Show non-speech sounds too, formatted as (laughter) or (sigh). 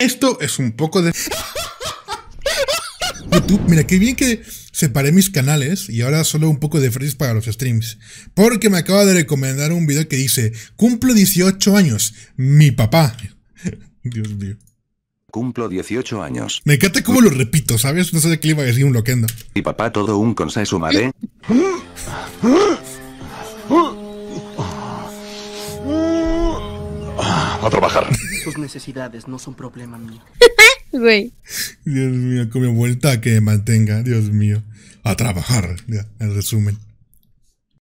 Esto es un poco de... YouTube, mira, qué bien que separé mis canales y ahora solo un poco de frases para los streams. Porque me acaba de recomendar un video que dice, cumplo 18 años, mi papá. Dios mío. Cumplo 18 años. Me encanta cómo lo repito, ¿sabes? No sé de qué le iba a decir un loquendo. Mi papá todo un su madre. ¿Eh? ¿Eh? a trabajar. Sus necesidades no son problema mío. (laughs) Güey. Dios mío, como vuelta que mantenga, Dios mío. A trabajar, el en resumen.